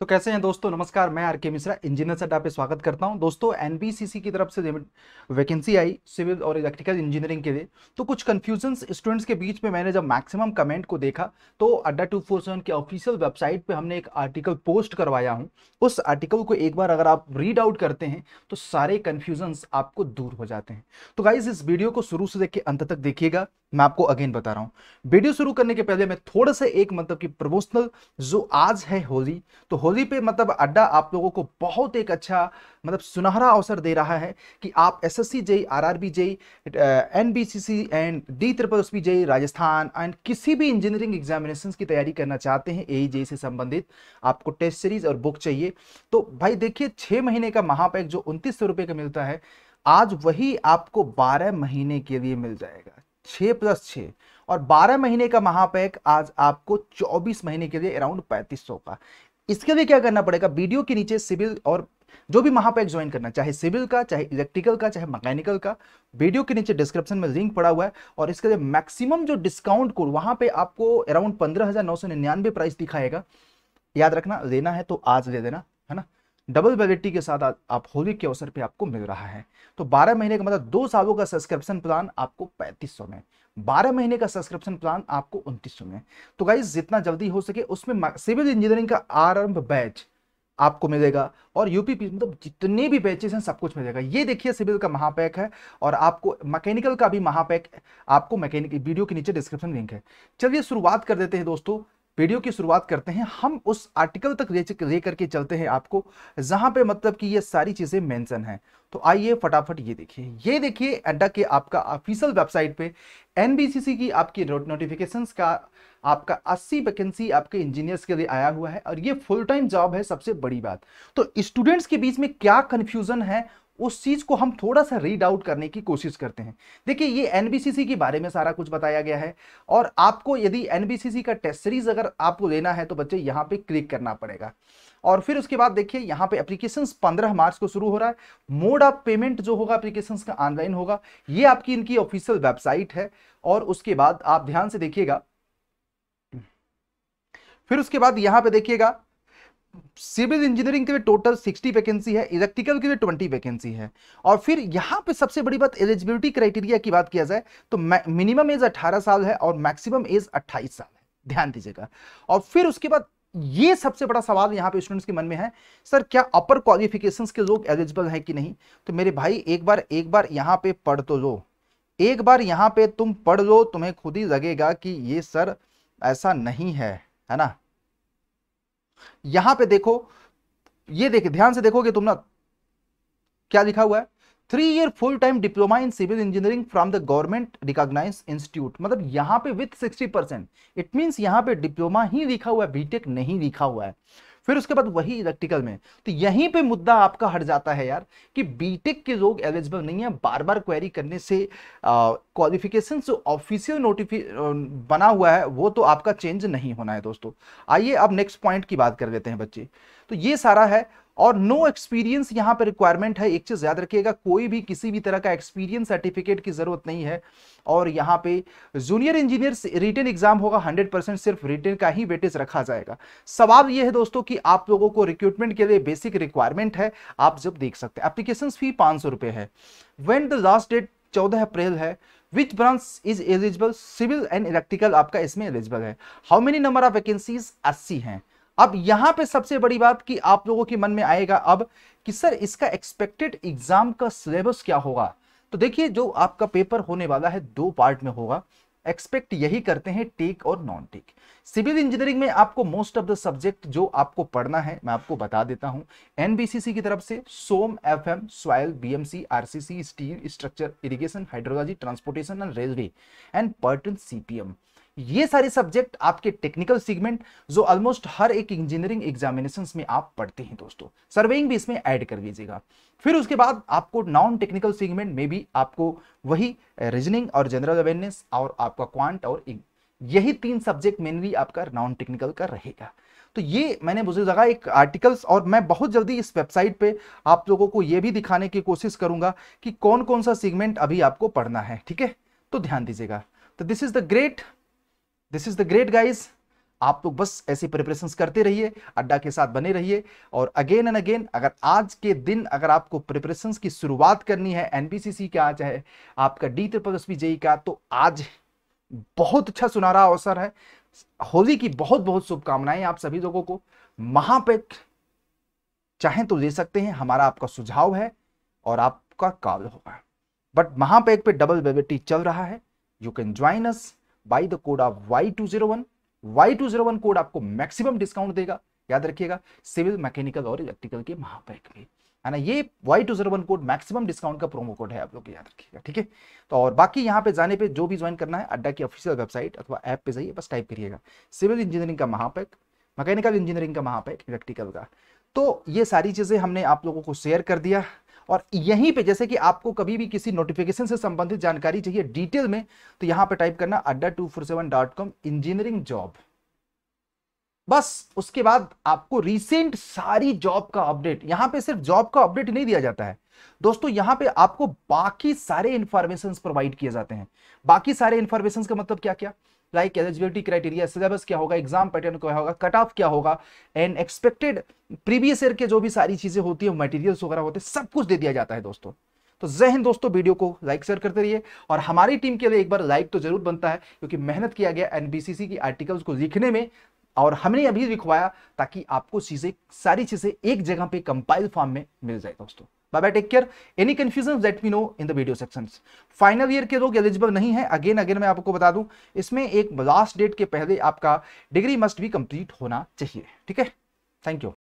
तो कैसे हैं दोस्तों नमस्कार मैं आर के मिश्रा इंजीनियर सड्डा पे स्वागत करता हूं दोस्तों एनबीसीसी की तरफ से वैकेंसी आई सिविल और इलेक्ट्रिकल इंजीनियरिंग के लिए तो कुछ कन्फ्यूजन स्टूडेंट्स के बीच में मैंने जब मैक्सिमम कमेंट को देखा तो अड्डा टू फोर सेवन की ऑफिशियल वेबसाइट पे हमने एक आर्टिकल पोस्ट करवाया हूँ उस आर्टिकल को एक बार अगर आप रीड आउट करते हैं तो सारे कन्फ्यूजन आपको दूर हो जाते हैं तो गाइज इस वीडियो को शुरू से देख के अंत तक देखिएगा मैं आपको अगेन बता रहा हूँ वीडियो शुरू करने के पहले मैं थोड़ा सा एक मतलब की प्रमोशनल जो आज है होली तो होली पे मतलब अड्डा आप लोगों को बहुत एक अच्छा मतलब सुनहरा अवसर दे रहा है कि आप S S C JE R R B JE N B C C and D triple S B JE Rajasthan and किसी भी इंजीनियरिंग एग्जामिनेशन की तैयारी करना चाहते हैं ए जेई से संबंधित आपको टेस्ट सीरीज और बुक चाहिए तो भाई देखिए छः महीने का महापैक जो उनतीस सौ का मिलता है आज वही आपको बारह महीने के लिए मिल जाएगा छः प्लस छः और 12 महीने का महापैक आज आपको 24 महीने के लिए अराउंड 3500 का इसके लिए क्या करना पड़ेगा वीडियो के नीचे सिविल और जो भी महापैक ज्वाइन करना चाहे सिविल का चाहे इलेक्ट्रिकल का चाहे मैकेनिकल का वीडियो के नीचे डिस्क्रिप्शन में लिंक पड़ा हुआ है और इसके लिए मैक्सिमम जो डिस्काउंट कोड वहां पे आपको अराउंड पंद्रह हजार नौ सौ प्राइस दिखाएगा याद रखना लेना है तो आज ले देना डबल वैलिडिटी के साथ आप होली के अवसर पे आपको मिल रहा है तो 12 महीने का मतलब दो सालों का सब्सक्रिप्शन प्लान आपको पैंतीस सौ में 12 महीने का सब्सक्रिप्शन प्लान आपको उनतीस सौ में तो गाइज जितना जल्दी हो सके उसमें सिविल इंजीनियरिंग का आरंभ बैच आपको मिलेगा और यूपी मतलब जितने भी बैचेस हैं सब कुछ मिलेगा ये देखिए सिविल का महापैक है और आपको मैकेनिकल का भी महापैक आपको मैकेनिक वीडियो के नीचे डिस्क्रिप्शन लिंक है चलिए शुरुआत कर देते हैं दोस्तों वीडियो की शुरुआत करते हैं हम उस आर्टिकल तक ले, करके चलते हैं आपको जहां पे मतलब कि ये सारी चीजें मेंशन हैं तो आइए फटाफट ये देखिए ये देखिए एडा के आपका ऑफिशियल वेबसाइट पे एनबीसीसी की आपकी नोटिफिकेशन का आपका 80 वैकेंसी आपके इंजीनियर्स के लिए आया हुआ है और ये फुल टाइम जॉब है सबसे बड़ी बात तो स्टूडेंट्स के बीच में क्या कंफ्यूजन है उस चीज़ को हम थोड़ा सा रीड आउट करने की कोशिश करते हैं देखिए ये एनबीसीसी के बारे में सारा कुछ बताया गया है और आपको यदि एनबीसीसी का टेस्ट सीरीज अगर आपको लेना है तो बच्चे यहाँ पे क्लिक करना पड़ेगा और फिर उसके बाद देखिए यहाँ पे एप्लीकेशन 15 मार्च को शुरू हो रहा है मोड ऑफ पेमेंट जो होगा एप्लीकेशन का ऑनलाइन होगा ये आपकी इनकी ऑफिशियल वेबसाइट है और उसके बाद आप ध्यान से देखिएगा फिर उसके बाद यहां पे देखिएगा सिविल इंजीनियरिंग के लिए टोटल 60 वैकेंसी है इलेक्ट्रिकल के लिए 20 वैकेंसी है और फिर यहाँ पे सबसे बड़ी बात एलिजिबिलिटी क्राइटेरिया की बात किया जाए तो मिनिमम एज 18 साल है और मैक्सिमम एज 28 साल है ध्यान दीजिएगा और फिर उसके बाद ये सबसे बड़ा सवाल यहाँ पे स्टूडेंट्स के मन में है सर क्या अपर क्वालिफिकेशन के लोग एलिजिबल है कि नहीं तो मेरे भाई एक बार एक बार यहाँ पे पढ़ तो लो एक बार यहाँ पे तुम पढ़ लो तुम्हें खुद ही लगेगा कि ये सर ऐसा नहीं है है ना यहां पे देखो ये देखिए ध्यान से देखोगे तुम ना क्या लिखा हुआ है three year full time diploma in civil engineering from the government recognise institute मतलब यहां पे विथ 60 परसेंट इट मीन यहां पे डिप्लोमा ही लिखा हुआ है बीटेक नहीं लिखा हुआ है फिर उसके बाद वही इलेक्ट्रिकल में तो यहीं पे मुद्दा आपका हट जाता है यार कि बीटेक के लोग एलिजिबल नहीं है बार बार क्वेरी करने से क्वालिफिकेशन जो ऑफिशियल नोटिफि बना हुआ है वो तो आपका चेंज नहीं होना है दोस्तों आइए अब नेक्स्ट पॉइंट की बात कर लेते हैं बच्चे तो ये सारा है और नो एक्सपीरियंस यहां पर रिक्वायरमेंट है एक चीज़ याद रखिएगा कोई भी किसी भी तरह का एक्सपीरियंस सर्टिफिकेट की ज़रूरत नहीं है और यहां पे जूनियर इंजीनियर रिटर्न एग्जाम होगा 100 परसेंट सिर्फ रिटर्न का ही वेटेज रखा जाएगा सवाल यह है दोस्तों कि आप लोगों को रिक्रूटमेंट के लिए बेसिक रिक्वायरमेंट है आप जब देख सकते हैं एप्लीकेशन फी पाँच है वेन द लास्ट डेट चौदह अप्रैल है which branch is eligible civil and electrical आपका इसमें एलिजिबल है how many number of vacancies अस्सी हैं अब यहां पे सबसे बड़ी बात कि आप लोगों के मन में आएगा अब कि सर इसका एक्सपेक्टेड एग्जाम का सिलेबस क्या होगा तो देखिए जो आपका पेपर होने वाला है दो पार्ट में होगा एक्सपेक्ट यही करते हैं टेक और नॉन टेक सिविल इंजीनियरिंग में आपको मोस्ट ऑफ द सब्जेक्ट जो आपको पढ़ना है मैं आपको बता देता हूं एनबीसीसी की तरफ से SOM F M soil BMC RCC steel structure irrigation hydrology transportation and railway and पर्टन सीपीएम ये सारे सब्जेक्ट आपके टेक्निकल सीगमेंट जो ऑलमोस्ट हर एक इंजीनियरिंग एग्जामिनेशन में आप पढ़ते हैं दोस्तों सर्वेइंग भी इसमें ऐड कर लीजिएगा फिर उसके बाद आपको नॉन टेक्निकल सीगमेंट में भी आपको वही रीजनिंग और जनरल अवेयरनेस और आपका क्वांट और यही तीन सब्जेक्ट मेनली आपका नॉन टेक्निकल का रहेगा तो ये मैंने मुझे लगा एक आर्टिकल्स और मैं बहुत जल्दी इस वेबसाइट पे आप लोगों को ये भी दिखाने की कोशिश करूंगा कि कौन कौन सा सीगमेंट अभी आपको पढ़ना है ठीक है तो ध्यान दीजिएगा तो this is the great this is the great guys आप लोग तो बस ऐसे प्रिपरेशन करते रहिए अड्डा के साथ बने रहिए और अगेन एंड अगेन अगर आज के दिन अगर आपको प्रिपरेशन की शुरुआत करनी है एनबीसीसी का चाहे आपका डी त्रिपल एस जेई का तो आज बहुत अच्छा सुनहरा अवसर है होली की बहुत बहुत शुभकामनाएं आप सभी लोगों को महापैक चाहें तो ले सकते हैं हमारा आपका सुझाव है और आपका काल होगा बट महापैक पे डबल वेबिटी चल रहा है you can join us by the code of Y two zero one Y two zero one code आपको मैक्सिमम डिस्काउंट देगा याद रखिएगा सिविल मैकेनिकल और इलेक्ट्रिकल के महापैक में है ना ये Y two zero one code maximum discount का प्रोमो कोड है आप लोग याद रखिएगा ठीक है तो और बाकी यहाँ पे जाने पे जो भी ज्वाइन करना है अड्डा की ऑफिशियल वेबसाइट अथवा ऐप पे जाइए बस टाइप करिएगा सिविल इंजीनियरिंग का महापैक मैकेनिकल इंजीनियरिंग का महापैक इलेक्ट्रिकल का तो ये सारी चीज़ें हमने आप लोगों को शेयर कर दिया और यहीं पे जैसे कि आपको कभी भी किसी नोटिफिकेशन से संबंधित जानकारी चाहिए डिटेल में तो यहां पे टाइप करना Adda two four seven dot com engineering job बस उसके बाद आपको रिसेंट सारी जॉब का अपडेट यहां पे सिर्फ जॉब का अपडेट नहीं दिया जाता है दोस्तों यहां पे आपको बाकी सारे इंफॉर्मेशन प्रोवाइड किए जाते हैं बाकी सारे इंफॉर्मेशन का मतलब क्या क्या लाइक एलिजिबिलिटी क्राइटेरिया सिलेबस क्या होगा एग्जाम पैटर्न क्या होगा कट ऑफ क्या होगा एंड एक्सपेक्टेड प्रीवियस ईयर के जो भी सारी चीजें होती है मटेरियल्स वगैरह होते हैं सब कुछ दे दिया जाता है दोस्तों तो जहन दोस्तों वीडियो को लाइक शेयर करते रहिए और हमारी टीम के लिए एक बार लाइक तो जरूर बनता है क्योंकि मेहनत किया गया एनबीसीसी की आर्टिकल्स को लिखने में और हमने अभी लिखवाया ताकि आपको चीजें सारी चीजें एक जगह पे कंपाइल फॉर्म में मिल जाए दोस्तों bye bye take care any confusion let me know in the video section final year के लोग एलिजिबल नहीं है अगेन अगेन मैं आपको बता दूं इसमें एक लास्ट डेट के पहले आपका डिग्री मस्ट भी कंप्लीट होना चाहिए ठीक है थैंक यू